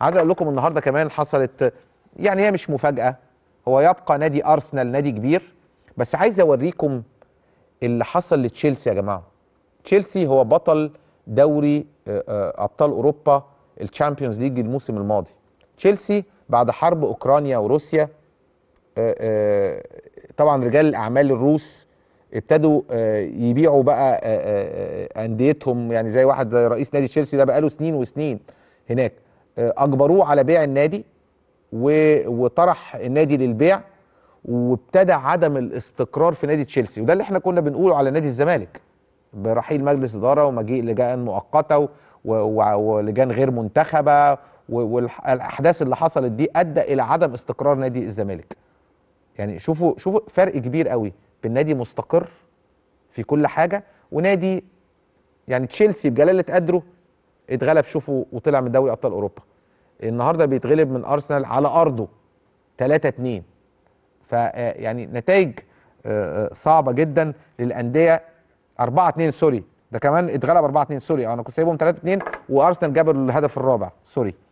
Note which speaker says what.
Speaker 1: عايز اقول لكم النهارده كمان حصلت يعني هي مش مفاجاه هو يبقى نادي ارسنال نادي كبير بس عايز اوريكم اللي حصل لتشيلسي يا جماعه تشيلسي هو بطل دوري آه، آه، ابطال اوروبا الشامبيونز ليج الموسم الماضي تشيلسي بعد حرب اوكرانيا وروسيا آه، طبعا رجال الاعمال الروس ابتدوا يبيعوا بقى انديتهم يعني زي واحد زي رئيس نادي تشيلسي ده بقاله سنين وسنين هناك آه، اجبروه على بيع النادي وطرح النادي للبيع وابتدى عدم الاستقرار في نادي تشيلسي وده اللي احنا كنا بنقوله على نادي الزمالك برحيل مجلس اداره ومجيء لجان مؤقته ولجان غير منتخبه والاحداث اللي حصلت دي ادى الى عدم استقرار نادي الزمالك يعني شوفوا شوفوا فرق كبير قوي بين نادي مستقر في كل حاجه ونادي يعني تشيلسي بجلاله قدره اتغلب شوفوا وطلع من دوري ابطال اوروبا النهارده بيتغلب من ارسنال على ارضه 3 2 آه، يعني نتائج آه، آه، صعبه جدا للانديه 4 2 سوري ده كمان اتغلب 4 2 سوري انا كنت سايبهم 3 2 وارسنال جاب الهدف الرابع سوري